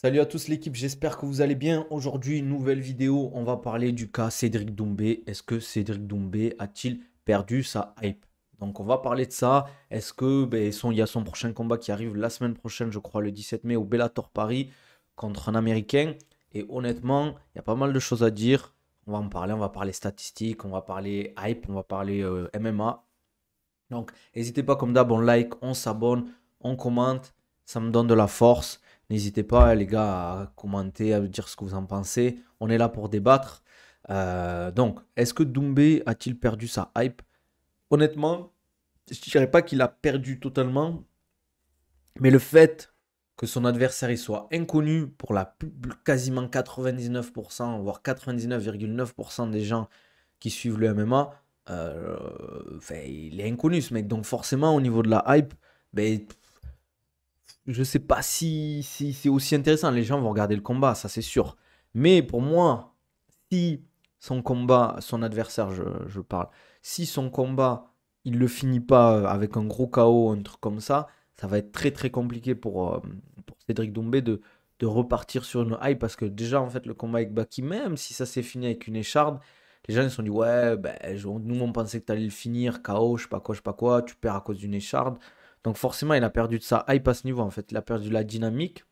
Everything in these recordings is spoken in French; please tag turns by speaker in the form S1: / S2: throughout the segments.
S1: Salut à tous l'équipe, j'espère que vous allez bien. Aujourd'hui, nouvelle vidéo, on va parler du cas Cédric Doumbé. Est-ce que Cédric Doumbé a-t-il perdu sa hype Donc on va parler de ça. Est-ce que ben, son, il y a son prochain combat qui arrive la semaine prochaine, je crois le 17 mai, au Bellator Paris contre un Américain Et honnêtement, il y a pas mal de choses à dire. On va en parler, on va parler statistiques, on va parler hype, on va parler euh, MMA. Donc n'hésitez pas comme d'hab, on like, on s'abonne, on commente, ça me donne de la force. N'hésitez pas, les gars, à commenter, à dire ce que vous en pensez. On est là pour débattre. Euh, donc, est-ce que Doumbé a-t-il perdu sa hype Honnêtement, je ne dirais pas qu'il a perdu totalement, mais le fait que son adversaire soit inconnu pour la quasiment 99%, voire 99,9% des gens qui suivent le MMA, euh, il est inconnu ce mec. Donc forcément, au niveau de la hype, ben, je sais pas si, c'est aussi intéressant. Les gens vont regarder le combat, ça c'est sûr. Mais pour moi, si son combat, son adversaire, je, parle, si son combat, il le finit pas euh, avec un gros KO, un truc comme ça, ça va être très très compliqué pour, euh, Cédric Doumbé de, repartir sur une hype parce que déjà en fait le combat avec Baki, même si ça s'est fini avec une écharde, les gens ils se sont dit ouais ben nous on pensait que tu allais le finir KO, je sais pas quoi, je sais pas quoi, tu perds à cause d'une écharde. Donc forcément, il a perdu de sa hype à ce niveau, en fait. Il a perdu la dynamique.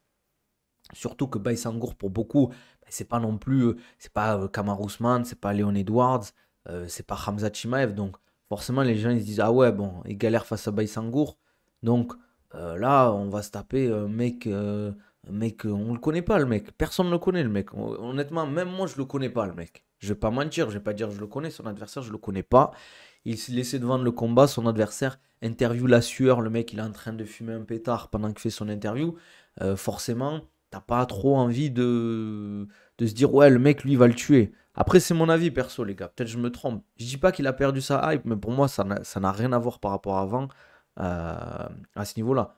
S1: Surtout que Baïsangour, pour beaucoup, bah, c'est pas non plus. Euh, c'est pas euh, Kamar Ousmane, c'est pas Léon Edwards, euh, c'est pas Hamza Chimaev. Donc forcément, les gens ils se disent Ah ouais, bon, il galère face à Baïsangour. Donc là, on va se taper mec. on mec, on le connaît pas le mec. Personne ne le connaît le mec. Honnêtement, même moi je le connais pas le mec. Je vais pas mentir, je vais pas dire je le connais, son adversaire je le connais pas il s'est laissé devant le combat, son adversaire interview la sueur, le mec il est en train de fumer un pétard pendant qu'il fait son interview, euh, forcément, t'as pas trop envie de, de se dire ouais le mec lui va le tuer. Après c'est mon avis perso les gars, peut-être je me trompe. Je dis pas qu'il a perdu sa hype, mais pour moi ça n'a rien à voir par rapport à avant euh, à ce niveau-là.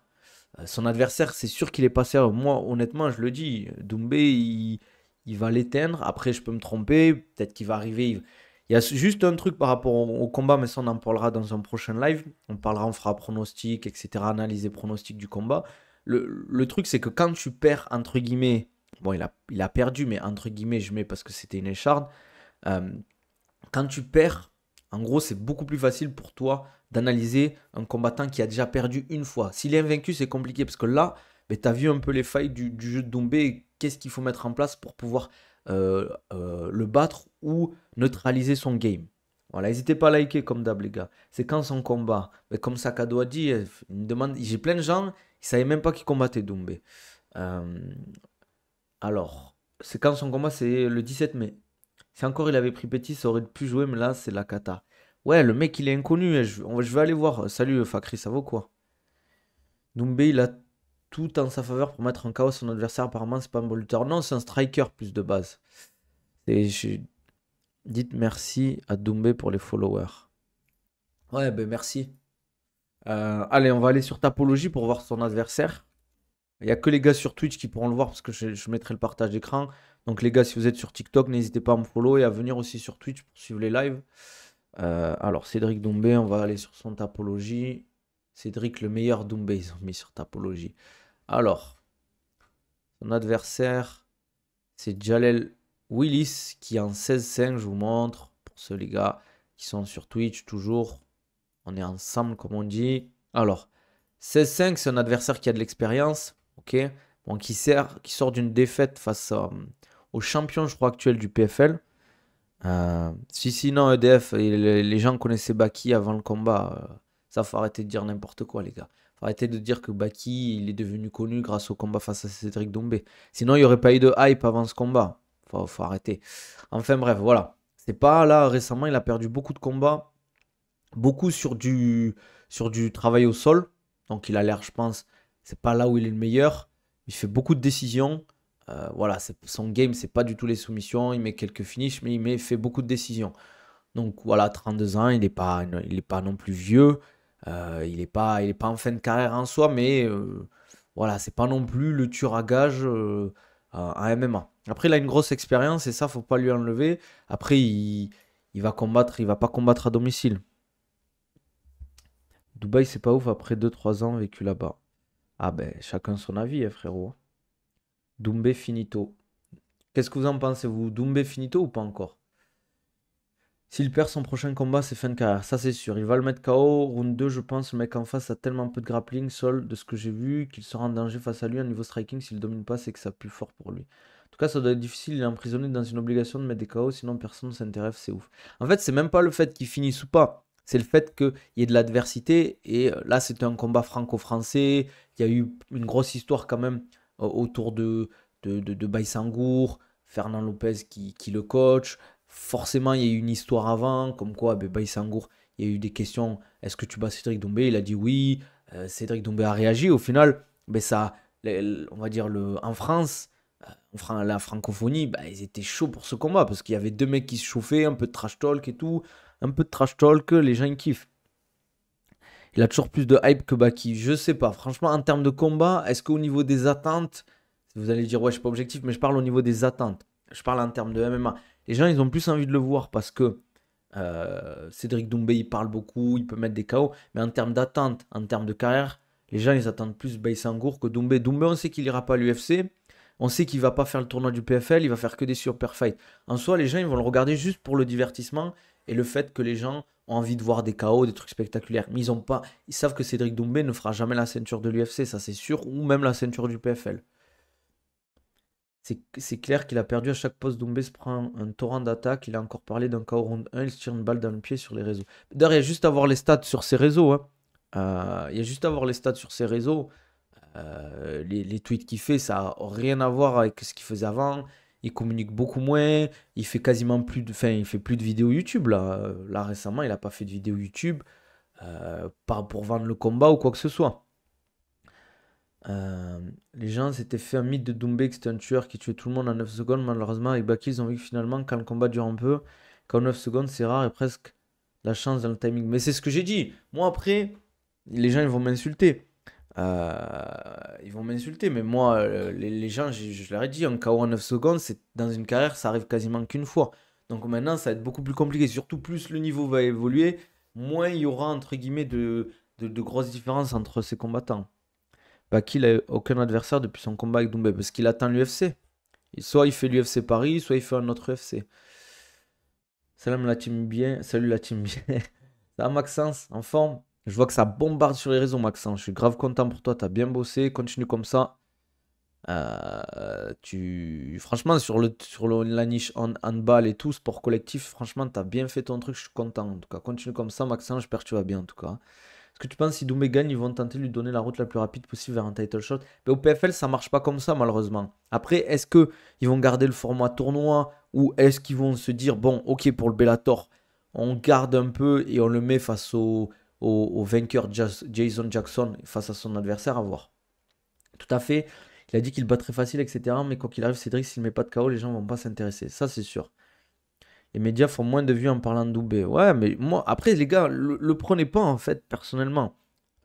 S1: Euh, son adversaire, c'est sûr qu'il est pas sérieux. Moi, honnêtement, je le dis, Doumbé, il, il va l'éteindre. Après, je peux me tromper. Peut-être qu'il va arriver, il y a juste un truc par rapport au, combat, mais ça on en parlera dans un prochain live. On parlera, on fera pronostic, etc. analyser pronostic du combat. Le, truc, c'est que quand tu perds, entre guillemets, bon, il a, il a perdu, mais entre guillemets, je mets parce que c'était une écharde. Euh, quand tu perds, en gros, c'est beaucoup plus facile pour toi d'analyser un combattant qui a déjà perdu une fois. S'il est invaincu, c'est compliqué parce que là, mais ben, tu as vu un peu les failles du, jeu de Dombé qu'est-ce qu'il faut mettre en place pour pouvoir euh, euh, le battre ou neutraliser son game. Voilà, n'hésitez pas à liker comme d'hab les gars. C'est quand son combat Mais ben, comme Sakado a dit, euh, il demande, j'ai plein de gens, ils ne savaient même pas qui combattait Doumbé. alors, c'est quand son combat C'est le 17 mai. Si encore il avait pris Petit, ça aurait pu jouer, mais là c'est la cata. Ouais, le mec il est inconnu, hein, je, vais aller voir. Salut Fakri, ça vaut quoi Doumbé il a tout en sa faveur pour mettre en chaos son adversaire. Apparemment, c'est pas un Non, c'est un striker plus de base. Et Dites merci à Doumbé pour les followers. Ouais, ben merci. Euh, allez, on va aller sur Tapologie pour voir son adversaire. Il n'y a que les gars sur Twitch qui pourront le voir parce que je, mettrai le partage d'écran. Donc les gars, si vous êtes sur TikTok, n'hésitez pas à me follow et à venir aussi sur Twitch pour suivre les lives. Euh, alors Cédric Doumbé, on va aller sur son Tapologie. Cédric, le meilleur Doumbé, ils ont mis sur Tapologie. Alors, son adversaire, c'est Jalel Willis qui en 16-5, je vous montre, pour ceux les gars qui sont sur Twitch toujours, on est ensemble comme on dit. Alors, 16-5, c'est un adversaire qui a de l'expérience, ok qui, sort d'une défaite face euh, au champion, je crois, actuel du PFL. Euh, si, sinon, EDF, les, gens connaissaient Baki avant le combat. Euh, faut arrêter de dire n'importe quoi, les gars. Faut arrêter de dire que Baki, il est devenu connu grâce au combat face à Cédric Dombé. Sinon, il n'y aurait pas eu de hype avant ce combat. Faut, arrêter. Enfin, bref, voilà. C'est pas là, récemment, il a perdu beaucoup de combats. Beaucoup sur du, sur du travail au sol. Donc, il a l'air, je pense, c'est pas là où il est le meilleur. Il fait beaucoup de décisions. Euh, voilà, son game, c'est pas du tout les soumissions. Il met quelques finishes, mais il met, fait beaucoup de décisions. Donc voilà, 32 ans, il n'est pas, il est pas non plus vieux. Euh, il n'est pas, il est pas en fin de carrière en soi, mais euh, voilà, c'est pas non plus le tueur à gage euh, en MMA. Après, il a une grosse expérience et ça, faut pas lui enlever. Après, il, va combattre, il va pas combattre à domicile. Dubaï, c'est pas ouf après 2-3 ans vécu là-bas. Ah ben, chacun son avis, hein, frérot. Doumbé finito. Qu'est-ce que vous en pensez, vous Doumbé finito ou pas encore s'il perd son prochain combat, c'est fin de carrière, ça c'est sûr. Il va le mettre KO. Round 2, je pense, le mec en face a tellement peu de grappling, sol, de ce que j'ai vu, qu'il sera en danger face à lui au niveau striking. S'il domine pas, c'est que ça pue fort pour lui. En tout cas, ça doit être difficile. Il est emprisonné dans une obligation de mettre des KO, sinon personne ne s'intéresse, c'est ouf. En fait, c'est même pas le fait qu'il finisse ou pas. C'est le fait qu'il y ait de l'adversité. Et euh, là, c'était un combat franco-français. Il y a eu une grosse histoire quand même autour de, de, Baïsangour, Fernand Lopez qui, qui le coach forcément, il y a eu une histoire avant, comme quoi ben, Baïsangour, il y a eu des questions est-ce que tu bats Cédric Dombé Il a dit oui. Euh, Cédric Dombé a réagi. Au final, ben ça, on va dire, le, en France, euh, la francophonie, ben, ils étaient chauds pour ce combat parce qu'il y avait deux mecs qui se chauffaient, un peu de trash talk et tout, un peu de trash talk, les gens ils kiffent. Il a toujours plus de hype que Baki, je sais pas. Franchement, en termes de combat, est-ce qu'au niveau des attentes, vous allez dire ouais, je suis pas objectif, mais je parle au niveau des attentes je parle en termes de MMA, les gens, ils ont plus envie de le voir parce que euh, Cédric Doumbé, il parle beaucoup, il peut mettre des KO, mais en termes d'attente, en termes de carrière, les gens, ils attendent plus Baysangour que Doumbé. Doumbé, on sait qu'il ira pas à l'UFC, on sait qu'il va pas faire le tournoi du PFL, il va faire que des super fights. En soi, les gens, ils vont le regarder juste pour le divertissement et le fait que les gens ont envie de voir des KO, des trucs spectaculaires. Mais ils ont pas, ils savent que Cédric Doumbé ne fera jamais la ceinture de l'UFC, ça c'est sûr, ou même la ceinture du PFL. C'est clair qu'il a perdu à chaque poste. Doumbé se prend un torrent d'attaque. Il a encore parlé d'un KO round 1. Il se tire une balle dans le pied sur les réseaux. D'ailleurs, il y a juste à voir les stats sur ses réseaux. Hein. Euh, il y a juste à voir les stats sur ses réseaux. Euh, les, tweets qu'il fait, ça n'a rien à voir avec ce qu'il faisait avant. Il communique beaucoup moins. Il fait quasiment plus de, enfin, il fait plus de vidéos YouTube. Là, euh, là récemment, il n'a pas fait de vidéos YouTube. pas pour vendre le combat ou quoi que ce soit. Euh, les gens s'étaient fait un mythe de Doumbé que c'était un tueur qui tuait tout le monde en 9 secondes. Malheureusement, avec Baki, ils ont vu que finalement, quand le combat dure un peu, qu'en 9 secondes, c'est rare et presque la chance dans le timing. Mais c'est ce que j'ai dit. Moi, après, les gens, ils vont m'insulter. Euh, ils vont m'insulter, mais moi, euh, les, gens, je, leur ai dit, un KO en 9 secondes, c'est dans une carrière, ça arrive quasiment qu'une fois. Donc maintenant, ça va être beaucoup plus compliqué. Surtout, plus le niveau va évoluer, moins il y aura, entre guillemets, de, de grosses différences entre ces combattants bah, qu'il n'a aucun adversaire depuis son combat avec Doumbé, parce qu'il attend l'UFC. Soit il fait l'UFC Paris, soit il fait un autre UFC. Salam la team bien, salut la team bien. Ça Maxence, en forme Je vois que ça bombarde sur les réseaux Maxence, je suis grave content pour toi, as bien bossé, continue comme ça. Euh, tu... Franchement, sur, le, sur la niche handball et tout, sport collectif, franchement, t'as bien fait ton truc, je suis content en tout cas. Continue comme ça Maxence, j'espère que tu vas bien en tout cas. Est-ce que tu penses si Doumé gagne, ils vont tenter de lui donner la route la plus rapide possible vers un title shot Mais Au PFL, ça marche pas comme ça, malheureusement. Après, est-ce qu'ils vont garder le format tournoi ou est-ce qu'ils vont se dire, bon, ok, pour le Bellator, on garde un peu et on le met face au, au, vainqueur Jason Jackson, face à son adversaire, à voir. Tout à fait. Il a dit qu'il battrait facile, etc. Mais quoi qu'il arrive, Cédric, s'il ne met pas de KO, les gens ne vont pas s'intéresser. Ça, c'est sûr les médias font moins de vues en parlant de Doumbé. Ouais, mais moi, après, les gars, le, le prenez pas, en fait, personnellement.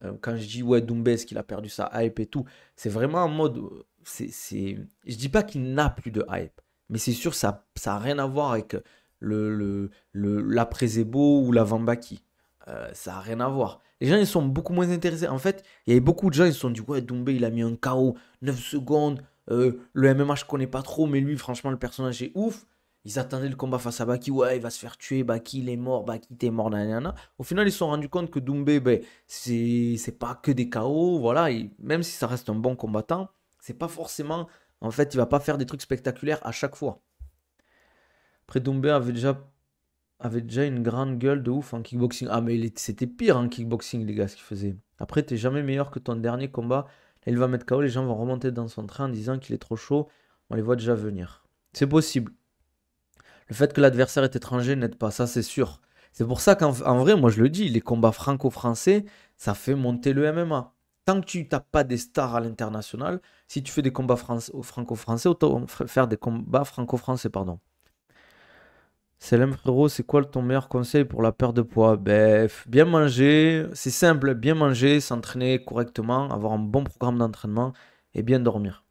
S1: Euh, quand je dis, ouais, Doumbé, est-ce qu'il a perdu sa hype et tout C'est vraiment en mode. Euh, c'est c'est Je dis pas qu'il n'a plus de hype, mais c'est sûr, ça n'a a rien à voir avec le, le, le laprès ou l'avant-Baki. Euh, ça n'a rien à voir. Les gens, ils sont beaucoup moins intéressés. En fait, il y avait beaucoup de gens, ils se sont dit, ouais, Doumbé, il a mis un KO, 9 secondes. le MMH, je connais pas trop, mais lui, franchement, le personnage est ouf. Ils attendaient le combat face à Baki. Ouais, il va se faire tuer. Baki, il est mort. Baki, t'es mort. Au final, ils se sont rendus compte que Doumbé, ben, c'est pas que des KO. Voilà. même si ça reste un bon combattant, c'est pas forcément. En fait, il va pas faire des trucs spectaculaires à chaque fois. Après, Doumbé avait déjà, avait déjà une grande gueule de ouf en kickboxing. Ah, mais c'était pire en kickboxing, les gars, ce qu'il faisait. Après, t'es jamais meilleur que ton dernier combat. Là, il va mettre KO. Les gens vont remonter dans son train en disant qu'il est trop chaud. On les voit déjà venir. C'est possible. Le fait que l'adversaire est étranger n'aide pas, ça c'est sûr. C'est pour ça qu'en vrai, moi je le dis, les combats franco-français, ça fait monter le MMA. Tant que tu n'as pas des stars à l'international, si tu fais des combats franco-français, autant faire des combats franco-français, pardon. Salam frérot, c'est quoi ton meilleur conseil pour la perte de poids ben, Bien manger, c'est simple, bien manger, s'entraîner correctement, avoir un bon programme d'entraînement et bien dormir.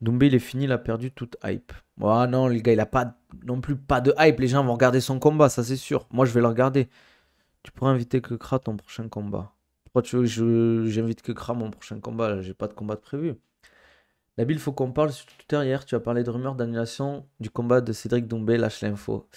S1: Doumbé, il est fini, il a perdu toute hype. Oh non, les gars, il a pas non plus pas de hype. Les gens vont regarder son combat, ça c'est sûr. Moi, je vais le regarder. Tu pourrais inviter que Kra ton prochain combat. Pourquoi tu veux que j'invite que Kra mon prochain combat j'ai pas de combat de prévu. il faut qu'on parle sur Twitter. Hier, tu as parlé de rumeurs d'annulation du combat de Cédric Doumbé. Lâche l'info.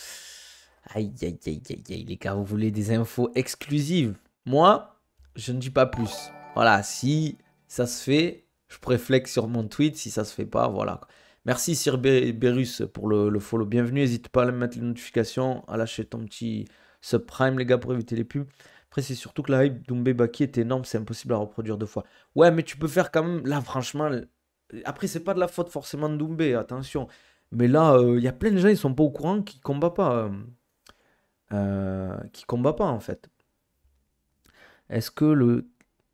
S1: Aïe, aïe, aïe, aïe, aïe, les gars, vous voulez des infos exclusives. Moi, je ne dis pas plus. Voilà, si ça se fait, je pourrais sur mon tweet. Si ça se fait pas, voilà. Merci Sir Berus pour le, le follow. Bienvenue. N'hésite pas à mettre les notifications, à lâcher ton petit subprime, les gars, pour éviter les pubs. Après, c'est surtout que la hype baki est énorme, c'est impossible à reproduire deux fois. Ouais, mais tu peux faire quand même. Là, franchement. Après, c'est pas de la faute forcément de Doumbé. attention. Mais là, euh, il y a plein de gens, ils sont pas au courant, qui combat pas. Euh, euh, qui combat pas, en fait. Est-ce que le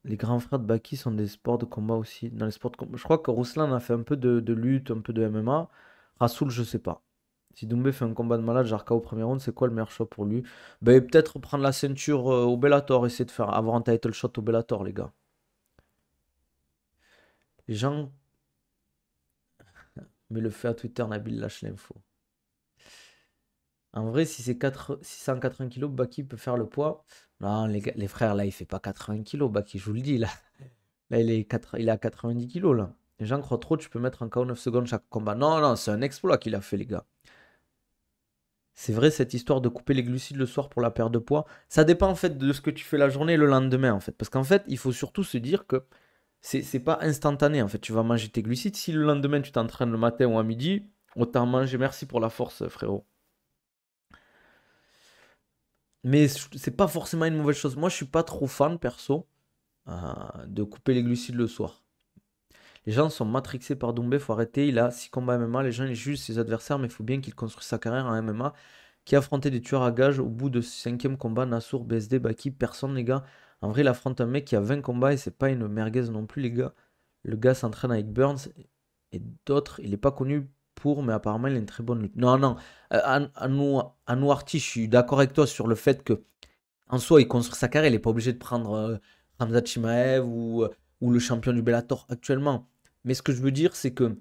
S1: les grands frères de Baki sont des sports de combat aussi. Dans les sports de Je crois que Ruslan a fait un peu de, lutte, un peu de MMA. Rasoul, je sais pas. Si Doumbé fait un combat de malade, Jarka au premier round, c'est quoi le meilleur choix pour lui ben, Peut-être prendre la ceinture euh, au Bellator, essayer de faire avoir un title shot au Bellator, les gars. Les gens. Mais le fait à Twitter, Nabil lâche l'info. En vrai, si c'est 4... 680 kg, Baki peut faire le poids. Non, les, frères, là, il fait pas 80 kilos, qui je vous le dis, là. Là, il est, il à 90 kilos, là. gens croient trop, tu peux mettre en KO 9 secondes chaque combat. Non, non, c'est un exploit qu'il a fait, les gars. C'est vrai, cette histoire de couper les glucides le soir pour la perte de poids, ça dépend en fait de ce que tu fais la journée le lendemain, en fait. Parce qu'en fait, il faut surtout se dire que c'est pas instantané, en fait. Tu vas manger tes glucides. Si le lendemain, tu t'entraînes le matin ou à midi, autant manger. Merci pour la force, frérot. Mais c'est pas forcément une mauvaise chose. Moi, je suis pas trop fan, perso, euh, de couper les glucides le soir. Les gens sont matrixés par Il faut arrêter. Il a 6 combats MMA, les gens ils jugent ses adversaires, mais il faut bien qu'il construise sa carrière en MMA. Qui affrontait des tueurs à gages au bout de cinquième combat, Nassour, BSD, Baki, personne, les gars. En vrai, il affronte un mec qui a 20 combats et c'est pas une merguez non plus, les gars. Le gars s'entraîne avec Burns et d'autres. Il n'est pas connu pour, mais apparemment, il a une très bonne lutte. Non, non, euh, Anouarti, je suis d'accord avec toi sur le fait que, en soi, il construit sa carrière, il n'est pas obligé de prendre euh, Chimaev ou, euh, ou le champion du Bellator actuellement. Mais ce que je veux dire, c'est que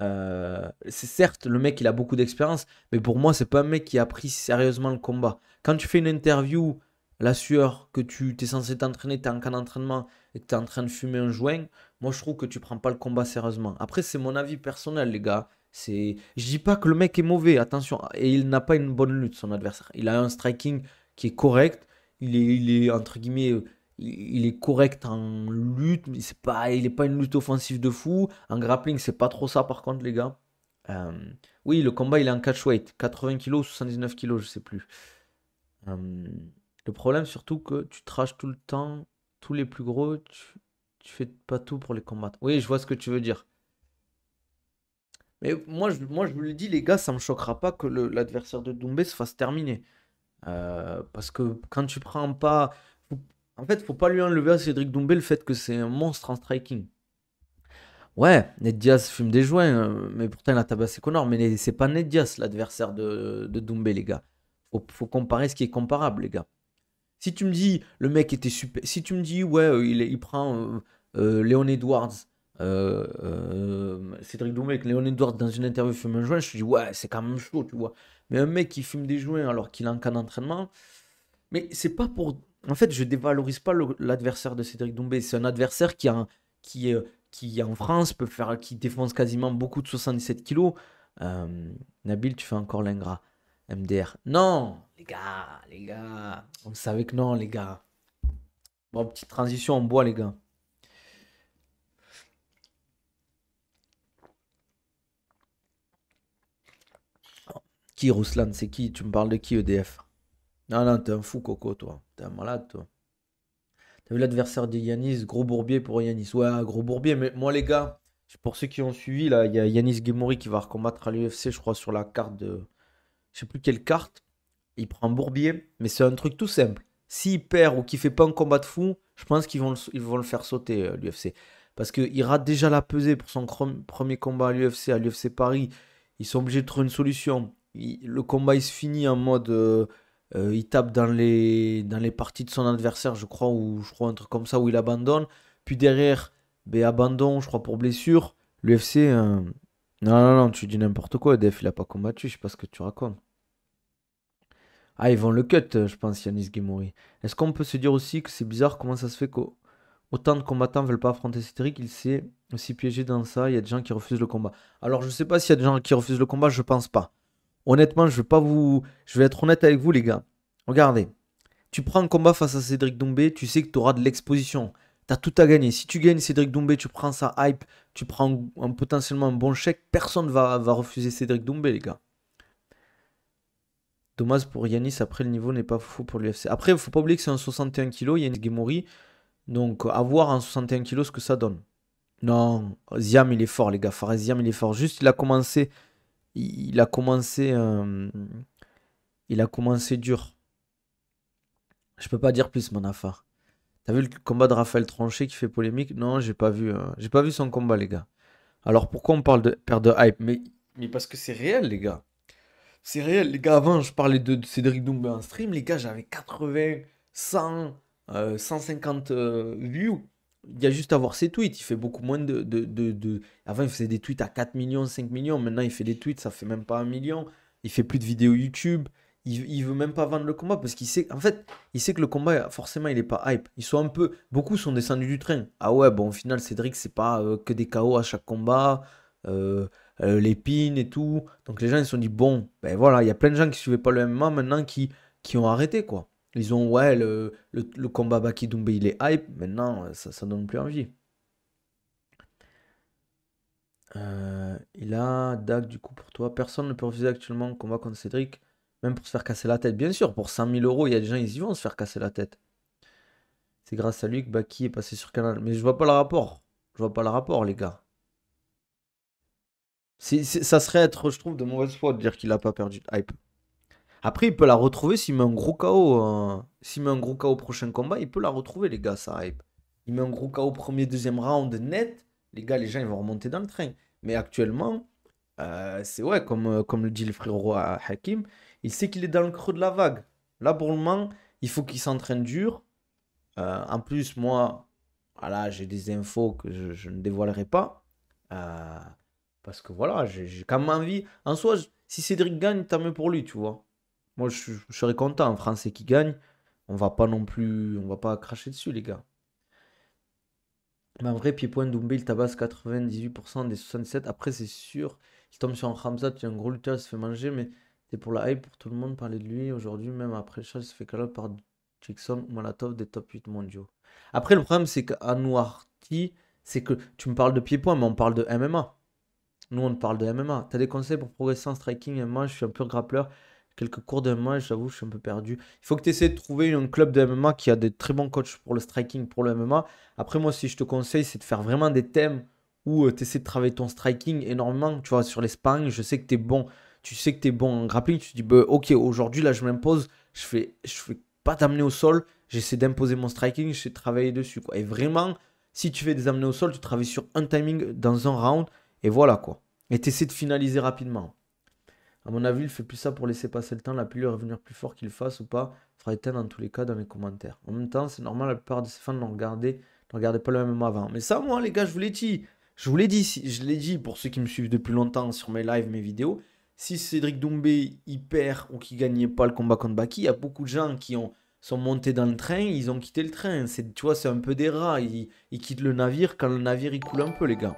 S1: euh, c'est certes, le mec il a beaucoup d'expérience, mais pour moi, c'est pas un mec qui a pris sérieusement le combat. Quand tu fais une interview, la sueur, que tu es censé t'entraîner, es en cas d'entraînement et que es en train de fumer un joint, moi, je trouve que tu prends pas le combat sérieusement. Après, c'est mon avis personnel, les gars. C'est, ne dis pas que le mec est mauvais, attention. Et il n'a pas une bonne lutte, son adversaire. Il a un striking qui est correct. Il est, il est entre guillemets, euh, il est correct en lutte, mais c'est pas, il n'est pas une lutte offensive de fou. En grappling, c'est pas trop ça, par contre, les gars. Euh, oui, le combat, il est en catchweight, 80 kg 79 kg, je sais plus. Euh, le problème, surtout que tu trages tout le temps tous les plus gros tu fais pas tout pour les combattre. Oui, je vois ce que tu veux dire. Mais moi, je, moi, je vous le dis, les gars, ça me choquera pas que l'adversaire de Doumbé se fasse terminer. Euh, parce que quand tu prends pas. en fait, faut pas lui enlever à Cédric Doumbé le fait que c'est un monstre en striking. Ouais, Ned Diaz fume des joints, euh, mais pourtant il a tabassé Connor. Mais c'est pas Ned l'adversaire de, Doumbé, les gars. faut comparer ce qui est comparable, les gars. Si tu me dis, le mec était super. Si tu me dis, ouais, euh, il, il prend euh, euh, Léon Edwards, Cédric Doumbé avec Léon Edwards dans une interview fume un joint, je te dis, ouais, c'est quand même chaud, tu vois. Mais un mec qui fume des joints alors qu'il est en cas d'entraînement, mais c'est pas pour. En fait, je dévalorise pas l'adversaire de Cédric Doumbé. C'est un adversaire qui, a, qui, qui en France peut faire, qui défonce quasiment beaucoup de 77 kilos. Nabil, tu fais encore l'ingrat. MDR. Non, les gars, les gars. on savait que non, les gars. Bon, petite transition en bois, les gars. Qui, Ruslan C'est qui Tu me parles de qui, EDF Non, non, t'es un fou, Coco, toi. T'es un malade, toi. T'as vu l'adversaire de Yanis Gros bourbier pour Yanis. Ouais, gros bourbier. Mais moi, les gars, pour ceux qui ont suivi, là, il y a Yanis Gemori qui va recombattre à l'UFC, je crois, sur la carte de je sais plus quelle carte. Il prend Bourbier, mais c'est un truc tout simple. S'il perd ou qu'il fait pas un combat de fou, je pense qu'ils vont, le, vont le faire sauter, euh, l'UFC. Parce qu'il rate déjà la pesée pour son premier combat à l'UFC, à l'UFC Paris. Ils sont obligés de trouver une solution. le combat, il se finit en mode. Euh, euh, il tape dans les, dans les parties de son adversaire, je crois, ou je crois un truc comme ça, où il abandonne. Puis derrière, ben, abandon, je crois, pour blessure. L'UFC, non, non, non, tu dis n'importe quoi. Def, il a pas combattu, je sais pas ce que tu racontes. Ah, ils vont le cut, euh, je pense, Yanis Gemori. Est-ce qu'on peut se dire aussi que c'est bizarre comment ça se fait qu'autant de combattants veulent pas affronter Cédric Il s'est aussi piégé dans ça. Il y a des gens qui refusent le combat. Alors, je sais pas s'il y a des gens qui refusent le combat, je pense pas. Honnêtement, je vais pas vous. Je vais être honnête avec vous, les gars. Regardez. Tu prends un combat face à Cédric Dombé, tu sais que tu auras de l'exposition. T'as tout à gagner. Si tu gagnes Cédric Doumbé, tu prends sa hype, tu prends un, potentiellement un bon chèque, personne va, va refuser Cédric Doumbé, les gars. Dommage pour Yanis, après le niveau n'est pas fou pour l'UFC. Après, il faut pas oublier que c'est un 61 kg, Yanis Gemori. Donc, à voir en 61 kg ce que ça donne. Non, Ziam, il est fort, les gars. Fares Ziam, il est fort. Juste, il a commencé. Il a commencé. Euh, il a commencé dur. Je peux pas dire plus, mon affaire. T'as vu le combat de Raphaël Tranché qui fait polémique Non, j'ai pas vu. Hein. J'ai pas vu son combat, les gars. Alors pourquoi on parle de perte de hype mais, parce que c'est réel, les gars. C'est réel, les gars. Avant, je parlais de, Cédric Doumbé en stream. Les gars, j'avais 80, 100, 150 views. Il y a juste à voir ses tweets. Il fait beaucoup moins de, Avant, il faisait des tweets à 4 millions, 5 millions. Maintenant, il fait des tweets, ça fait même pas 1 million. Il fait plus de vidéos YouTube il, veut même pas vendre le combat parce qu'il sait, en fait, il sait que le combat, forcément, il est pas hype. Ils un peu, beaucoup sont descendus du train. Ah ouais, bon, au final, Cédric, c'est pas euh, que des KO à chaque combat, euh, euh, l'épine et tout. Donc les gens, ils se sont dit, bon, ben voilà, il y a plein de gens qui suivaient pas le MMA maintenant qui, qui ont arrêté, quoi. Ils ont, ouais, le, combat Baki il est hype. Maintenant, ça, ça donne plus envie. il a, Dag, du coup, pour toi, personne ne peut refuser actuellement le combat contre Cédric. Même pour se faire casser la tête. Bien sûr, pour 100 000 euros, il y a des gens, ils y vont se faire casser la tête. C'est grâce à lui que Baki est passé sur Canal. Mais je vois pas le rapport. Je vois pas le rapport, les gars. ça serait être, je trouve, de mauvaise foi de dire qu'il a pas perdu de hype. Après, il peut la retrouver s'il met un gros KO. Euh, s'il met un gros KO au prochain combat, il peut la retrouver, les gars, ça hype. Il met un gros KO premier, deuxième round net. Les gars, les gens, ils vont remonter dans le train. Mais actuellement, euh, c'est ouais, comme, euh, comme le dit le frérot euh, Hakim, il sait qu'il est dans le creux de la vague. Là, pour le moment, il faut qu'il s'entraîne dur. en plus, moi, voilà, j'ai des infos que je, ne dévoilerai pas. parce que voilà, j'ai quand même envie. En soi, si Cédric gagne, tant mieux pour lui, tu vois. Moi, je, serais content. En Français qui gagne, on va pas non plus, on va pas cracher dessus, les gars. Mais en vrai, pied-point, Doumbé, il tabasse 98% des 67. Après, c'est sûr, Tom tombe sur un Hamza, tu es un gros lutteur, il se fait manger, mais c'est pour la hype, pour tout le monde, parler de lui. Aujourd'hui, même après le chat, il se fait caler par Jackson Malatov des top 8 mondiaux. Après, le problème, c'est qu'à Noirti, c'est que tu me parles de pied-point, mais on parle de MMA. Nous, on parle de MMA. Tu as des conseils pour progresser en striking MMA Je suis un pur grappleur. Quelques cours de MMA, j'avoue, je suis un peu perdu. Il faut que tu essaies de trouver un club de MMA qui a des très bons coachs pour le striking, pour le MMA. Après, moi, si je te conseille, c'est de faire vraiment des thèmes où euh, tu essaies de travailler ton striking énormément, tu vois, sur l'espagne, je sais que tu es bon, tu sais que tu es bon en grappling, tu te dis, bah, ok, aujourd'hui, là, je m'impose, je fais, je fais pas t'amener au sol, j'essaie d'imposer mon striking, Je de travailler dessus, quoi. Et vraiment, si tu fais des amener au sol, tu travailles sur un timing dans un round, et voilà, quoi. Et tu essaies de finaliser rapidement. À mon avis, il fait plus ça pour laisser passer le temps, la pilule revenir plus fort qu'il fasse ou pas, fera éteindre dans tous les cas dans les commentaires. En même temps, c'est normal, la plupart de ses fans n'ont regardé, ne pas le même avant. Mais ça, moi, les gars, je vous l'ai dit, je vous l'ai dit, je l'ai dit pour ceux qui me suivent depuis longtemps sur mes lives, mes vidéos. Si Cédric Doumbé y perd ou qu'il gagnait pas le combat contre Baki, il y a beaucoup de gens qui ont, sont montés dans le train, ils ont quitté le train. C'est, tu vois, c'est un peu des rats. Ils, quittent le navire quand le navire il coule un peu, les gars.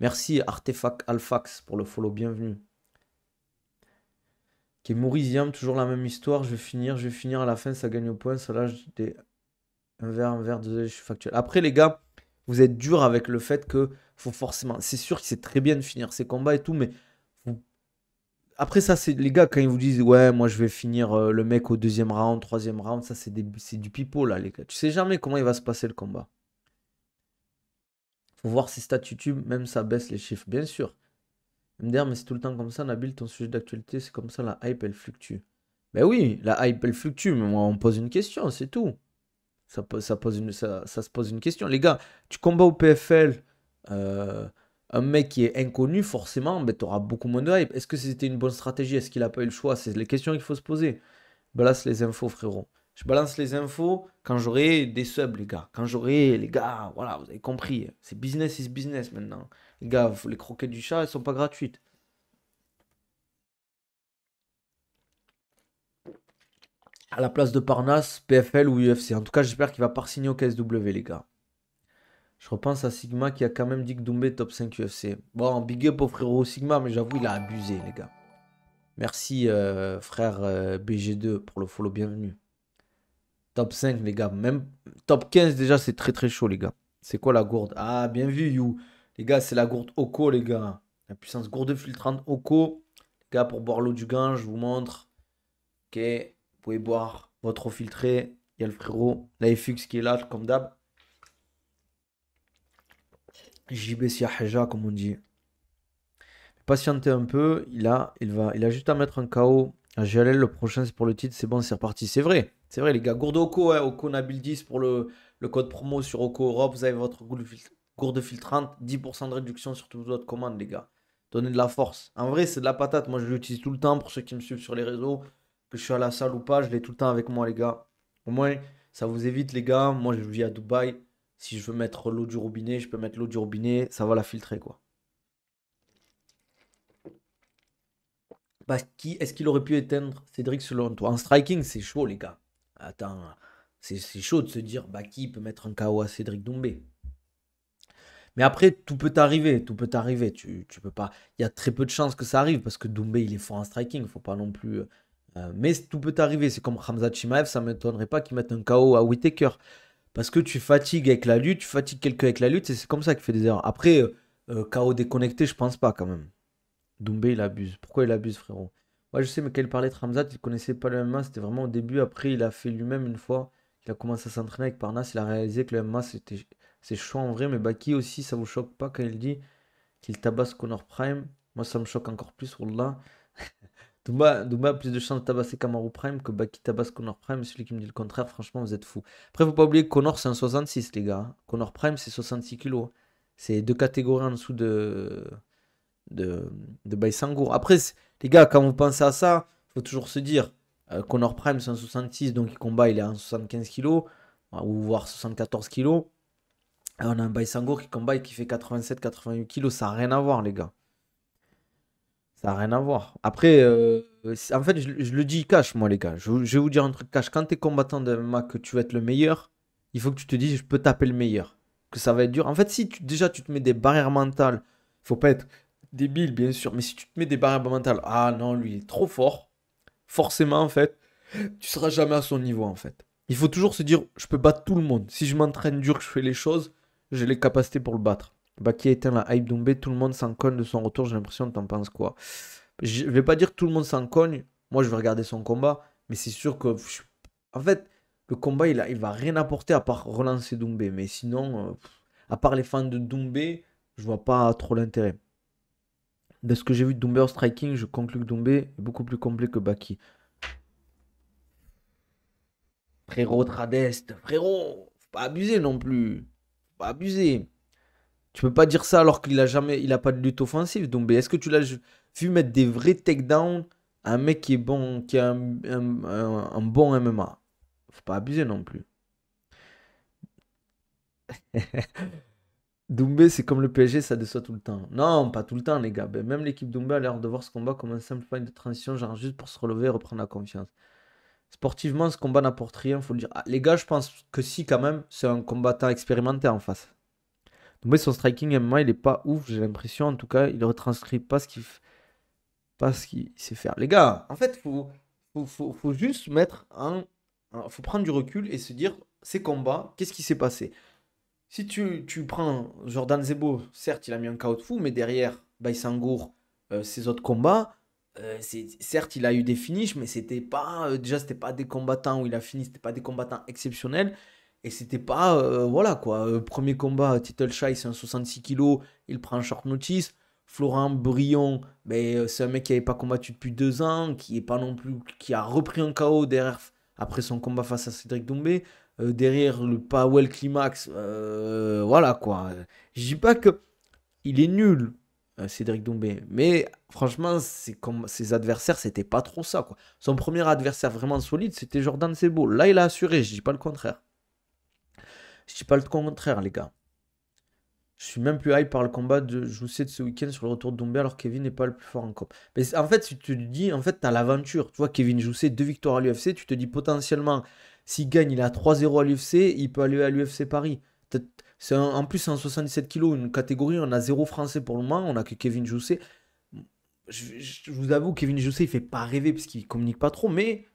S1: Merci Artefact Alfax pour le follow, bienvenue. Qui est toujours la même histoire. Je vais finir, je vais finir à la fin, ça gagne au point. Ça là des. Un verre, un verre, désolé, je suis factuel. Après, les gars, vous êtes dur avec le fait que faut forcément. C'est sûr que c'est très bien de finir ses combats et tout, mais après ça, c'est les gars quand ils vous disent ouais, moi je vais finir euh, le mec au deuxième round, troisième round, ça c'est des... du pipeau là les gars. Tu sais jamais comment il va se passer le combat. Faut voir ses stats YouTube, même ça baisse les chiffres, bien sûr. Me dire mais c'est tout le temps comme ça, Nabil, ton sujet d'actualité, c'est comme ça, la hype elle fluctue. Ben oui, la hype elle fluctue, mais moi on pose une question, c'est tout. Ça, pose une, ça, se pose une question. Les gars, tu combats au PFL euh, un mec qui est inconnu, forcément, mais ben, tu auras beaucoup moins de hype. Est-ce que c'était une bonne stratégie Est-ce qu'il n'a pas eu le choix C'est les questions qu'il faut se poser. Balance les infos, frérot. Je balance les infos quand j'aurai des subs, les gars. Quand j'aurai, les gars, voilà, vous avez compris. C'est business is business maintenant. Les gars, les croquettes du chat, elles sont pas gratuites. à la place de Parnasse, PFL ou UFC. En tout cas, j'espère qu'il va pas signer au KSW, les gars. Je repense à Sigma qui a quand même dit que Doumbé top 5 UFC. Bon, big up au frérot Sigma, mais j'avoue, il a abusé, les gars. Merci, euh, frère euh, BG2, pour le follow, bienvenue. Top 5, les gars. Même top 15, déjà, c'est très très chaud, les gars. C'est quoi la gourde Ah, bien vu, You. Les gars, c'est la gourde Oko, les gars. La puissance gourde filtrante Oko. Les gars, pour boire l'eau du gant, je vous montre. Ok. Vous pouvez boire votre eau filtrée. Il y a le frérot, la FX qui est là, comme d'hab. JB Haja, comme on dit. Patientez un peu, il a, il, va, il a juste à mettre un KO à Le prochain, c'est pour le titre, c'est bon, c'est reparti. C'est vrai, c'est vrai, les gars. Gourde Oko, hein, Oko Nabil 10 pour le, code promo sur Oko Europe. Vous avez votre gourde, gourde filtrante, 10% de réduction sur toutes autres commandes, les gars. Donnez de la force. En vrai, c'est de la patate. Moi, je l'utilise tout le temps pour ceux qui me suivent sur les réseaux que je suis à la salle ou pas, je l'ai tout le temps avec moi, les gars. Au moins, ça vous évite, les gars. Moi, je vis à Dubaï. Si je veux mettre l'eau du robinet, je peux mettre l'eau du robinet. Ça va la filtrer, quoi. Parce qui est-ce qu'il aurait pu éteindre Cédric selon toi En striking, c'est chaud, les gars. Attends, c'est chaud de se dire, bah, qui peut mettre un KO à Cédric Doumbé mais après, tout peut arriver. tout peut arriver. Tu, tu peux pas. Il y a très peu de chances que ça arrive parce que Doumbé, il est fort en striking. Il Faut pas non plus. Euh, euh, mais tout peut arriver. C'est comme Hamza Chimaev, ça ne m'étonnerait pas qu'il mette un KO à Whitaker. Parce que tu fatigues avec la lutte, tu fatigues quelqu'un avec la lutte, et c'est comme ça qu'il fait des erreurs. Après, euh, euh, KO déconnecté, je pense pas quand même. Doumbé, il abuse. Pourquoi il abuse, frérot Moi, je sais, mais quand il parlait de Hamza, il connaissait pas le MMA, c'était vraiment au début. Après, il a fait lui-même une fois. Il a commencé à s'entraîner avec Parnas, il a réalisé que le MMA, c'était c'est chaud en vrai, mais Baki aussi, ça vous choque pas quand il dit qu'il tabasse Connor Prime Moi, ça me choque encore plus, Wallah. Douma, a plus de chances de tabasser Kamaru Prime que Baki tabasse Connor Prime. Celui qui me dit le contraire, franchement, vous êtes fou. Après, il faut pas oublier que Connor, c'est un 66, les gars. Hein. Connor Prime, c'est 66 kg. Hein. C'est deux catégories en dessous de, de, de Après, les gars, quand vous pensez à ça, il faut toujours se dire euh, Connor Prime, c'est un 66, donc il combat, il est à 75 kilos, euh, ou voire 74 kg. on a un Baïsangour qui combat et qui fait 87-88 kilos. Ça n'a rien à voir, les gars rien à voir. Après, euh, en fait, je, le dis cash, moi, les gars. Je, vais vous dire un truc cash. Quand tu es combattant de MMA, que tu veux être le meilleur, il faut que tu te dises, je peux taper le meilleur. Que ça va être dur. En fait, si tu, déjà tu te mets des barrières mentales, faut pas être débile, bien sûr, mais si tu te mets des barrières mentales, ah non, lui, il est trop fort, forcément, en fait, tu seras jamais à son niveau, en fait. Il faut toujours se dire, je peux battre tout le monde. Si je m'entraîne dur, que je fais les choses, j'ai les capacités pour le battre. Baki éteint la hype Dumbé, tout le monde s'en cogne de son retour, j'ai l'impression, t'en penses quoi Je vais pas dire que tout le monde s'en cogne, moi je vais regarder son combat, mais c'est sûr que. En fait, le combat, il, a, il va rien apporter à part relancer Doumbé, mais sinon, euh, à part les fans de Doumbé, je vois pas trop l'intérêt. De ce que j'ai vu de Doumbé en striking, je conclue que Doumbé est beaucoup plus complet que Baki. Frérot Tradeste, frérot, faut pas abuser non plus. Faut pas abuser. Tu peux pas dire ça alors qu'il a jamais, il a pas de lutte offensive. Donc, ben, est-ce que tu l'as vu mettre des vrais takedowns à un mec qui est bon, qui a un, bon un, bon MMA Faut pas abuser non plus. Doumbé, c'est comme le PSG, ça déçoit tout le temps. Non, pas tout le temps, les gars. Ben, même l'équipe Doumbé a l'air de voir ce combat comme un simple point de transition, genre juste pour se relever et reprendre la confiance. Sportivement, ce combat n'apporte rien, faut le dire. Ah, les gars, je pense que si, quand même, c'est un combattant expérimenté en face. Mais son striking MMA, il est pas ouf, j'ai l'impression. En tout cas, il retranscrit pas ce qu'il pas sait faire. Les gars, en fait, faut, faut, faut, juste mettre un, faut prendre du recul et se dire ces combats, qu'est-ce qui s'est passé Si tu, tu, prends Jordan Zebo, certes, il a mis un KO de fou, mais derrière, Baïsangour, euh, ses autres combats, euh, c'est certes, il a eu des finishes, mais c'était pas n'était euh, déjà c'était pas des combattants où il a fini, c'était pas des combattants exceptionnels. Et c'était pas, euh, voilà quoi, euh, premier combat, Title Shy, c'est un 66 kg, il prend un short notice. Florent Brion, ben, c'est un mec qui n'avait pas combattu depuis deux ans, qui est pas non plus, qui a repris un KO derrière, après son combat face à Cédric Doumbé. derrière le Powell Climax, voilà quoi. Je dis pas que il est nul, Cédric Doumbé, mais franchement, comme ses adversaires, c'était pas trop ça quoi. Son premier adversaire vraiment solide, c'était Jordan Sebo. Là, il a assuré, je dis pas le contraire. Je dis pas le contraire, les gars. Je suis même plus hype par le combat de Jousset de ce week-end sur le retour de Dombé, alors Kevin n'est pas le plus fort en Mais en fait, si tu te dis, en fait, t'as l'aventure. Tu vois, Kevin Jousset, deux victoires à l'UFC, tu te dis potentiellement, s'il gagne, il a 3-0 à l'UFC, il peut aller à l'UFC Paris. C'est en plus en 77 kilos, une catégorie, on a zéro français pour le moment, on a que Kevin Jousset. Je, vous avoue, Kevin Jousset, il fait pas rêver parce qu'il communique pas trop, mais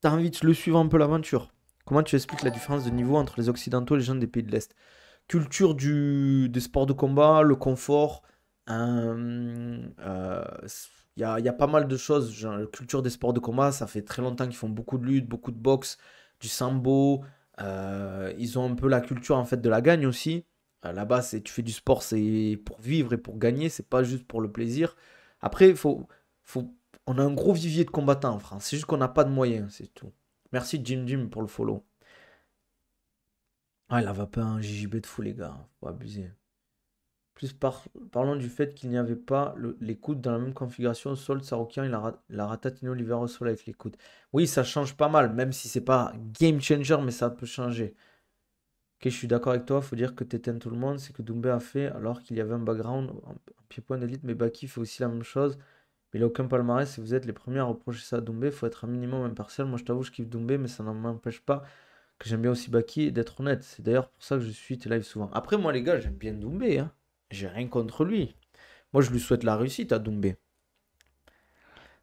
S1: t'as envie de le suivre un peu l'aventure. Comment tu expliques la différence de niveau entre les Occidentaux et les gens des pays de l'Est Culture du, des sports de combat, le confort, il hein, euh, y, a, y, a, pas mal de choses. Genre, culture des sports de combat, ça fait très longtemps qu'ils font beaucoup de lutte, beaucoup de boxe, du sambo. Euh, ils ont un peu la culture en fait de la gagne aussi. Euh, là-bas, tu fais du sport, c'est pour vivre et pour gagner, c'est pas juste pour le plaisir. Après, faut, faut, on a un gros vivier de combattants en France, c'est juste qu'on n'a pas de moyens, c'est tout. Merci Jim Jim pour le follow. Ah, il va pas un JJB de fou, les gars. Faut abuser. Plus parlons du fait qu'il n'y avait pas l'écoute les coudes dans la même configuration. Sol, Sarokian il a la Ratatino au sol avec les coudes. Oui, ça change pas mal, même si c'est pas game changer, mais ça peut changer. Ok, je suis d'accord avec toi, faut dire que t'éteins tout le monde, c'est que Doumbé a fait alors qu'il y avait un background un pied-point d'élite, mais Baki fait aussi la même chose. Mais il a aucun palmarès. Si vous êtes les premiers à reprocher ça à Doumbé, il faut être un minimum impartial. Moi, je t'avoue, je kiffe Doumbé, mais ça ne m'empêche pas que j'aime bien aussi Baki d'être honnête. C'est d'ailleurs pour ça que je suis tes lives souvent. Après, moi, les gars, j'aime bien Doumbé. Hein. J'ai rien contre lui. Moi, je lui souhaite la réussite à Doumbé.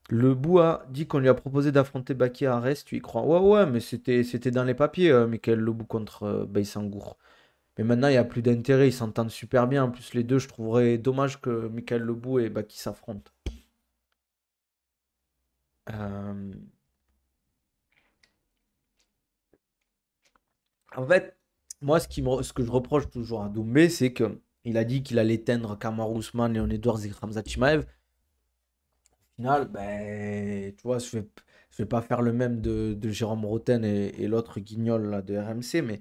S1: Le Boua dit qu'on lui a proposé d'affronter Baki à Arès. Tu y crois Ouais, ouais, mais c'était, dans les papiers, euh, Michael Lebou contre euh, Mais maintenant, il n'y a plus d'intérêt. Ils s'entendent super bien. En plus, les deux, je trouverais dommage que Michael Lebou et Baki s'affrontent. Euh, en fait, moi, ce, qui me, ce que je reproche toujours à Doumbé, c'est que il a dit qu'il allait éteindre Kamar Ousmane, Léon Edwards et Ramza Chimaev. Au final, ben, tu vois, je ne vais, pas faire le même de, Jérôme Roten et, et l'autre guignol là, de RMC, mais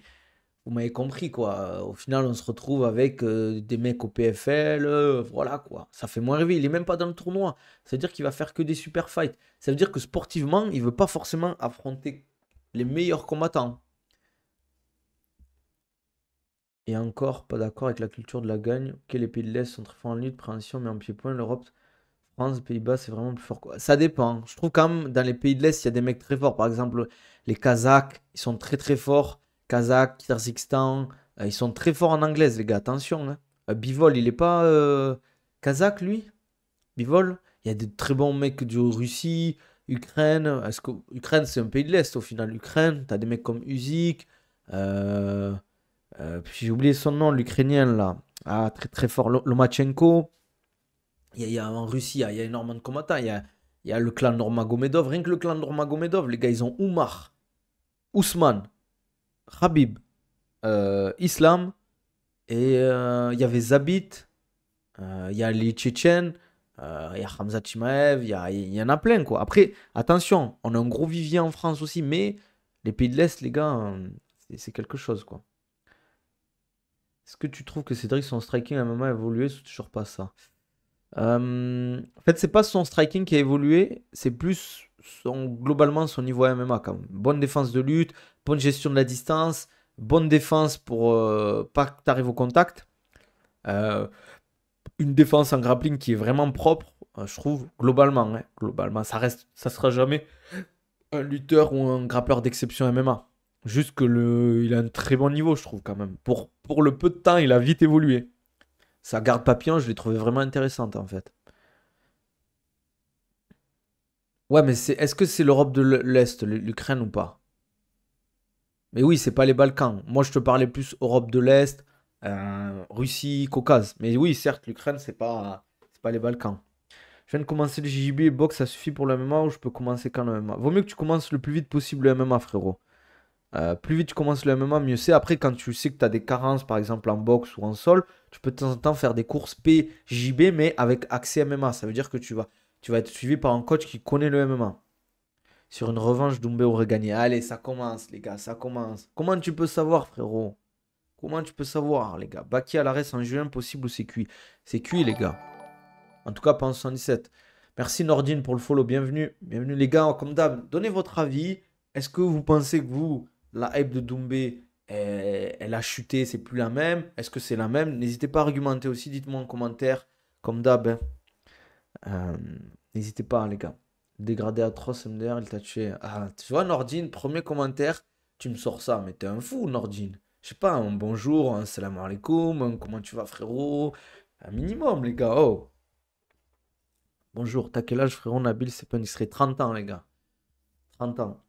S1: vous m'avez compris quoi. Au final, on se retrouve avec euh, des mecs au PFL, euh, voilà quoi. Ça fait moins rêver. Il est même pas dans le tournoi. Ça veut dire qu'il va faire que des super fights. Ça veut dire que sportivement, il veut pas forcément affronter les meilleurs combattants. Et encore, pas d'accord avec la culture de la gagne. Ok, les pays de l'Est sont très forts en lutte, préhension, mais en pied-point, l'Europe, France, Pays-Bas, c'est vraiment plus fort. Quoi. Ça dépend. Je trouve quand même, dans les pays de l'Est, il y a des mecs très forts. Par exemple, les Kazakhs, ils sont très très forts. Kazakh, Kyrgyzstan. Euh, ils sont très forts en anglais, les gars, attention. Hein. Euh, Bivol, il n'est pas euh, Kazakh, lui Bivol Il y a des très bons mecs du Russie, Ukraine. Est-ce que Ukraine, c'est un pays de l'Est au final Ukraine, as des mecs comme Uzik. j'ai oublié son nom, l'Ukrainien, là. Ah, très très fort. Lomachenko. Il y, a, en Russie, il y a, Norman komata Il y a, le clan Normagomedov. Rien que le clan Normagomedov, les gars, ils ont Oumar, Ousmane, Habib, euh, Islam, et il euh, y avait Zabit, il euh, y a les Tchétchènes, il y a Hamza Chimaev, il y, en a plein quoi. Après, attention, on a un gros vivier en France aussi, mais les pays de l'Est, les gars, c'est quelque chose quoi. Est-ce que tu trouves que Cédric, son striking MMA a évolué C'est toujours pas ça. en fait, c'est pas son striking qui a évolué, c'est plus son, globalement son niveau MMA quand Bonne défense de lutte, bonne gestion de la distance, bonne défense pour euh, pas que tu au contact. Euh, une défense en grappling qui est vraiment propre, euh, je trouve, globalement. Hein, globalement, ça reste, ça sera jamais un lutteur ou un grappeur d'exception MMA. Juste que le, il a un très bon niveau, je trouve, quand même. Pour, pour le peu de temps, il a vite évolué. Sa garde papillon, je l'ai trouvé vraiment intéressante, en fait. Ouais, mais c'est, est-ce que c'est l'Europe de l'Est, l'Ukraine ou pas mais oui, c'est pas les Balkans. Moi, je te parlais plus Europe de l'Est, euh, Russie, Caucase. Mais oui, certes, l'Ukraine, c'est pas, pas les Balkans. Je viens de commencer le JJB boxe, ça suffit pour le MMA ou je peux commencer quand le MMA Vaut mieux que tu commences le plus vite possible le MMA, frérot. Euh, plus vite tu commences le MMA, mieux c'est. Après, quand tu sais que tu as des carences, par exemple en boxe ou en sol, tu peux de temps en temps faire des courses PJB, mais avec accès MMA. Ça veut dire que tu vas, tu vas être suivi par un coach qui connaît le MMA sur une revanche, Doumbé aurait gagné. Allez, ça commence, les gars, ça commence. Comment tu peux savoir, frérot Comment tu peux savoir, les gars Baki à l'arrêt en juin, possible ou c'est cuit C'est cuit, les gars. En tout cas, pense 117. Merci Nordine pour le follow, bienvenue. Bienvenue, les gars, comme d'hab, donnez votre avis. Est-ce que vous pensez que vous, la hype de Doumbé, elle, a chuté, c'est plus la même Est-ce que c'est la même N'hésitez pas à argumenter aussi, dites-moi en commentaire, comme d'hab. Hein. Euh, n'hésitez pas, les gars. Dégradé atroce, MDR, il t'a tué. Ah, tu vois, Nordine, premier commentaire, tu me sors ça, mais t'es un fou, Nordine. Je sais pas, un bonjour, un salam alaikum, comment tu vas, frérot. Un minimum, les gars, oh. Bonjour, t'as quel âge, frérot Nabil C'est pas serait 30 ans, les gars. 30 ans.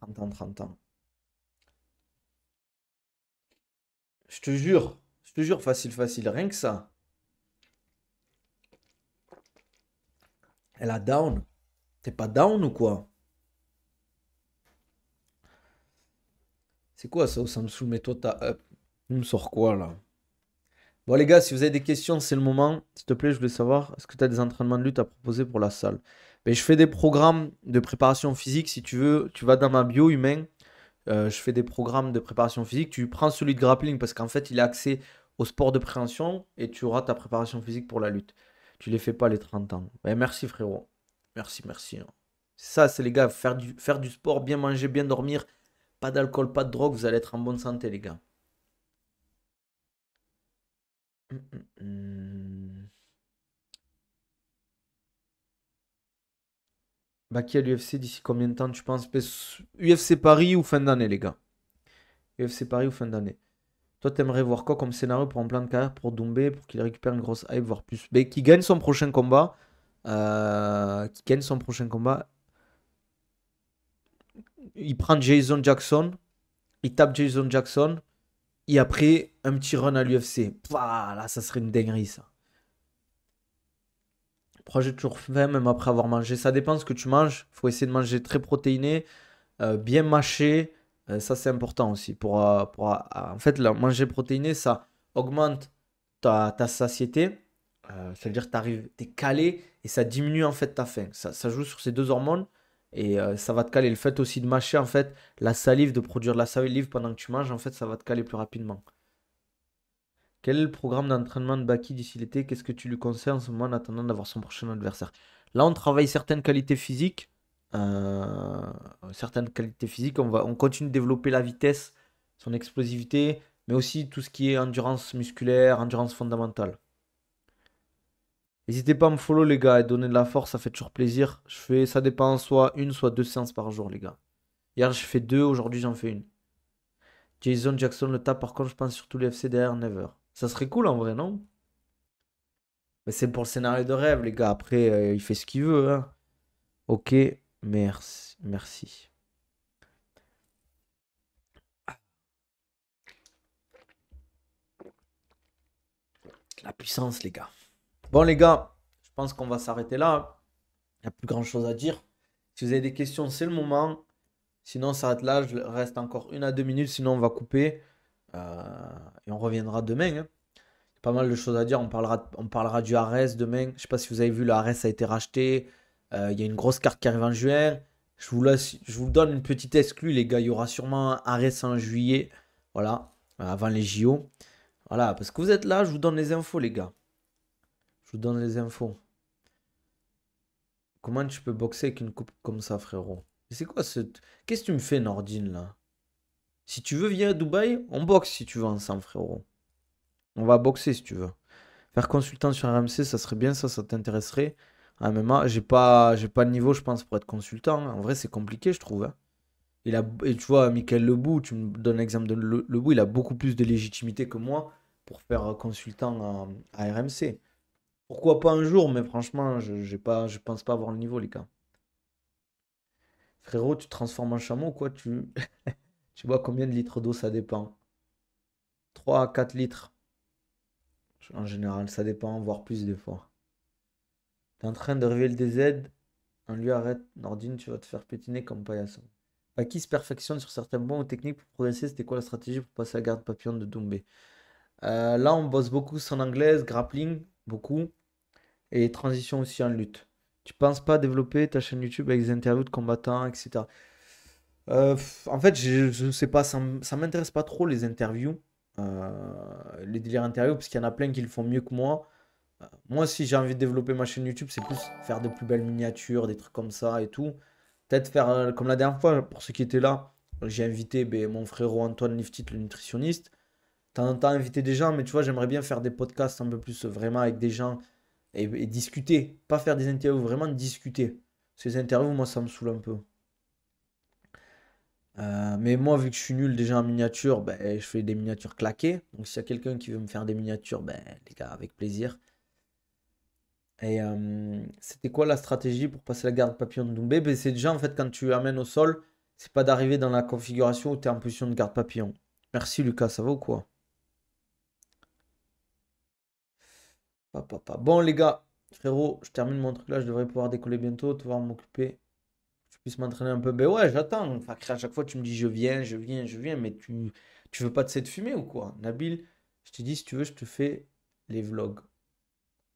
S1: 30 ans, 30 ans. Je te jure, je te jure, facile, facile, rien que ça. Elle a down pas down ou quoi C'est quoi ça, Samsung Mais toi, t'as up. Euh, me sort quoi là Bon, les gars, si vous avez des questions, c'est le moment. S'il te plaît, je voulais savoir est-ce que tu as des entraînements de lutte à proposer pour la salle mais ben, Je fais des programmes de préparation physique. Si tu veux, tu vas dans ma bio humain. Euh, je fais des programmes de préparation physique. Tu prends celui de grappling parce qu'en fait, il a accès au sport de préhension et tu auras ta préparation physique pour la lutte. Tu les fais pas les 30 ans. Ben, merci, frérot. Merci, merci. Hein. Ça, c'est les gars, faire du, faire du sport, bien manger, bien dormir, pas d'alcool, pas de drogue, vous allez être en bonne santé, les gars. Mm, mm, mm. Bah, qui à l'UFC d'ici combien de temps tu penses UFC Paris ou fin d'année, les gars UFC Paris ou fin d'année Toi, t'aimerais voir quoi comme scénario pour un plan de carrière pour Doumbé, pour qu'il récupère une grosse hype, voire plus B, bah, qui gagne son prochain combat euh, qui gagne son prochain combat. Il prend Jason Jackson, il tape Jason Jackson, et après, un petit run à l'UFC. voilà ça serait une dinguerie, ça. Pourquoi j'ai toujours faim, même après avoir mangé Ça dépend ce que tu manges. faut essayer de manger très protéiné, euh, bien mâché. Euh, ça, c'est important aussi. Pour, en fait, manger protéiné, ça augmente ta, ta satiété cest euh, à dire que tu es calé et ça diminue en fait ta faim. Ça, joue sur ces deux hormones et euh, ça va te caler. Le fait aussi de mâcher en fait la salive, de produire de la salive pendant que tu manges, en fait, ça va te caler plus rapidement. Quel programme d'entraînement de Baki d'ici l'été Qu'est-ce que tu lui conseilles en ce moment en attendant d'avoir son prochain adversaire Là, on travaille certaines qualités physiques. Euh, certaines qualités physiques. On, va, on continue de développer la vitesse, son explosivité, mais aussi tout ce qui est endurance musculaire, endurance fondamentale. N'hésitez pas à me follow, les gars, et donner de la force, ça fait toujours plaisir. Je fais, ça dépend, soit une, soit deux séances par jour, les gars. Hier, je fais deux, aujourd'hui, j'en fais une. Jason Jackson le tape, par contre, je pense sur tous les FC derrière Never. Ça serait cool en vrai, non Mais c'est pour le scénario de rêve, les gars. Après, euh, il fait ce qu'il veut. Hein. Ok, merci. Merci. La puissance, les gars. Bon, les gars, je pense qu'on va s'arrêter là. Il n'y a plus grand chose à dire. Si vous avez des questions, c'est le moment. Sinon, on s'arrête là. Je reste encore une à deux minutes. Sinon, on va couper. Euh, et on reviendra demain. Hein. Il y a pas mal de choses à dire. On parlera, on parlera du Ares demain. Je ne sais pas si vous avez vu, le Ares a été racheté. Euh, il y a une grosse carte qui arrive en juin. Je vous, laisse, je vous donne une petite exclue, les gars. Il y aura sûrement un Ares en juillet. Voilà, euh, avant les JO. Voilà, parce que vous êtes là, je vous donne les infos, les gars. Je vous donne les infos. Comment tu peux boxer avec une coupe comme ça, frérot C'est quoi ce... Qu'est-ce que tu me fais, Nordine, là Si tu veux, venir à Dubaï, on boxe si tu veux ensemble, frérot. On va boxer si tu veux. Faire consultant sur RMC, ça serait bien, ça, ça t'intéresserait. En moi, j'ai pas, j'ai pas le niveau, je pense, pour être consultant. Hein. En vrai, c'est compliqué, je trouve. Hein. Il et tu vois, Michael Lebou, tu me donnes l'exemple de Lebou, il a beaucoup plus de légitimité que moi pour faire consultant à RMC. Pourquoi pas un jour, mais franchement, je pas, je pense pas avoir le niveau, les gars. Frérot, tu transformes en chameau, ou quoi tu... tu vois combien de litres d'eau ça dépend 3 à 4 litres. En général, ça dépend, voire plus des fois. T'es en train de révéler des aides. On lui arrête. Nordine, tu vas te faire pétiner comme paillasson. Bah, qui se perfectionne sur certains bons ou techniques pour progresser. C'était quoi la stratégie pour passer à la garde papillon de Doumbé euh, Là, on bosse beaucoup son anglaise, grappling, beaucoup et transition aussi en lutte. Tu penses pas développer ta chaîne YouTube avec des interviews de combattants, etc. Euh, en fait, je ne sais pas, ça, ne m'intéresse pas trop les interviews, euh, les délires interviews, parce qu'il y en a plein qui le font mieux que moi. Euh, moi, si j'ai envie de développer ma chaîne YouTube, c'est plus faire de plus belles miniatures, des trucs comme ça et tout. Peut-être faire, comme la dernière fois, pour ceux qui étaient là, j'ai invité ben, mon frérot Antoine Liftit, le nutritionniste. De temps invité des gens, mais tu vois, j'aimerais bien faire des podcasts un peu plus vraiment avec des gens et, discuter. Pas faire des interviews, vraiment discuter. Ces interviews, moi, ça me saoule un peu. Euh, mais moi, vu que je suis nul déjà en miniature, ben, je fais des miniatures claquées. Donc, s'il y a quelqu'un qui veut me faire des miniatures, ben, les gars, avec plaisir. Et euh, c'était quoi la stratégie pour passer la garde papillon de Doumbé ben, C'est déjà, en fait, quand tu amènes au sol, c'est pas d'arriver dans la configuration où tu es en position de garde papillon. Merci, Lucas, ça va ou quoi Bon, les gars, frérot, je termine mon truc là. Je devrais pouvoir décoller bientôt, pouvoir m'occuper. Je puisse m'entraîner un peu. Ben ouais, j'attends. Enfin, à chaque fois, tu me dis je viens, je viens, je viens. Mais tu, tu veux pas de cette fumée ou quoi Nabil, je te dis, si tu veux, je te fais les vlogs.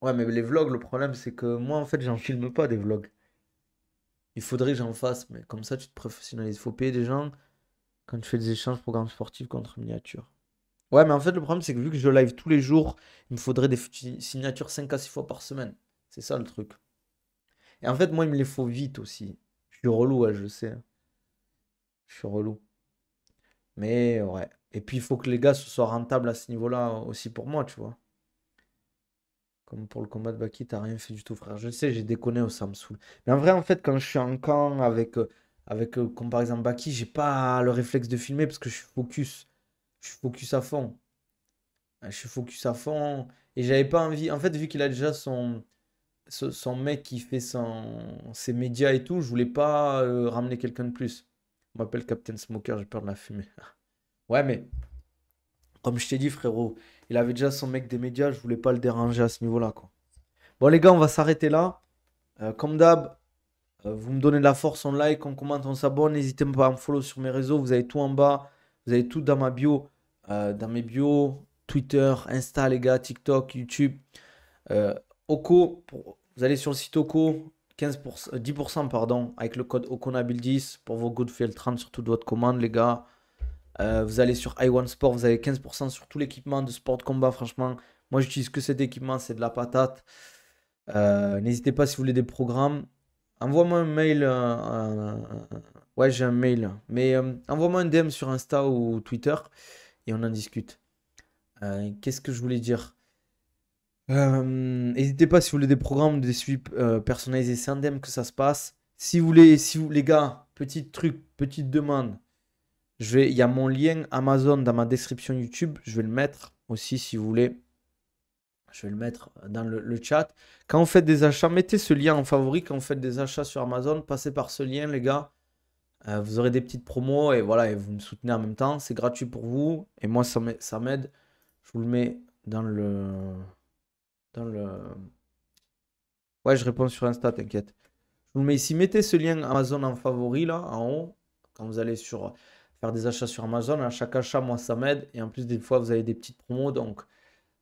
S1: Ouais, mais les vlogs, le problème, c'est que moi, en fait, j'en filme pas des vlogs. Il faudrait que j'en fasse, mais comme ça, tu te professionnalises. Faut payer des gens quand tu fais des échanges programmes sportifs contre miniature. Ouais, mais en fait, le problème, c'est que vu que je live tous les jours, il me faudrait des signatures 5 à 6 fois par semaine. C'est ça le truc. Et en fait, moi, il me les faut vite aussi. Je suis relou, ouais, je sais. Je suis relou. Mais ouais. Et puis, il faut que les gars se soient rentables à ce niveau-là euh, aussi pour moi, tu vois. Comme pour le combat de Baki, t'as rien fait du tout, frère. Je sais, j'ai déconné au Samsung. Mais en vrai, en fait, quand je suis en camp avec, euh, avec euh, comme par exemple Baki, j'ai pas le réflexe de filmer parce que je suis focus je suis focus à fond. Je suis focus à fond. Et j'avais pas envie. En fait, vu qu'il a déjà son, son mec qui fait ses médias et tout, je voulais pas euh, ramener quelqu'un de plus. On m'appelle Captain Smoker, j'ai peur de la fumée. ouais, mais comme je t'ai dit, frérot, il avait déjà son mec des médias, je voulais pas le déranger à ce niveau-là. quoi. Bon, les gars, on va s'arrêter là. Euh, comme d'hab, euh, vous me donnez de la force, en like, en commente, en s'abonne. N'hésitez pas à me follow sur mes réseaux, vous avez tout en bas, vous avez tout dans ma bio. Euh, dans mes bio, Twitter, Insta, les gars, TikTok, YouTube. Euh, Oco, vous allez sur le site Oco, 15%, 10% pardon, avec le code OCONABIL10 pour vos Goodfield 30 sur toute votre commande, les gars. Euh, vous allez sur i Sport, vous avez 15% sur tout l'équipement de sport combat. Franchement, moi j'utilise que cet équipement, c'est de la patate. Euh, n'hésitez pas si vous voulez des programmes. Envoie-moi un mail. ouais, j'ai un mail. Mais envoie-moi un DM sur Insta ou Twitter et on en discute. Euh, qu'est-ce que je voulais dire euh, N'hésitez pas si vous voulez des programmes, des suites euh, personnalisés, c'est indemne que ça se passe. Si vous voulez, si vous, les gars, petit truc, petite demande, je vais, il y a mon lien Amazon dans ma description YouTube, je vais le mettre aussi si vous voulez. Je vais le mettre dans le, le, chat. Quand vous faites des achats, mettez ce lien en favori. Quand vous faites des achats sur Amazon, passez par ce lien, les gars. Euh, vous aurez des petites promos et voilà, et vous me soutenez en même temps. C'est gratuit pour vous. Et moi, ça m'aide. Je vous le mets dans le. Dans le. Ouais, je réponds sur Insta, t'inquiète. Je vous le mets ici. Mettez ce lien Amazon en favori là, en haut. Quand vous allez sur faire des achats sur Amazon, à chaque achat, moi, ça m'aide. Et en plus, des fois, vous avez des petites promos. Donc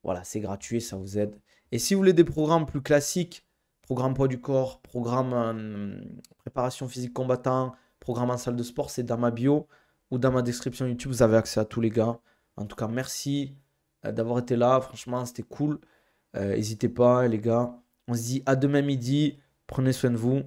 S1: voilà, c'est gratuit, ça vous aide. Et si vous voulez des programmes plus classiques, programme poids du corps, programme euh, préparation physique combattant, Programme en salle de sport, c'est dans ma bio ou dans ma description YouTube. Vous avez accès à tous les gars. En tout cas, merci euh, d'avoir été là. Franchement, c'était cool. Euh, n'hésitez pas, les gars. On se dit à demain midi. Prenez soin de vous.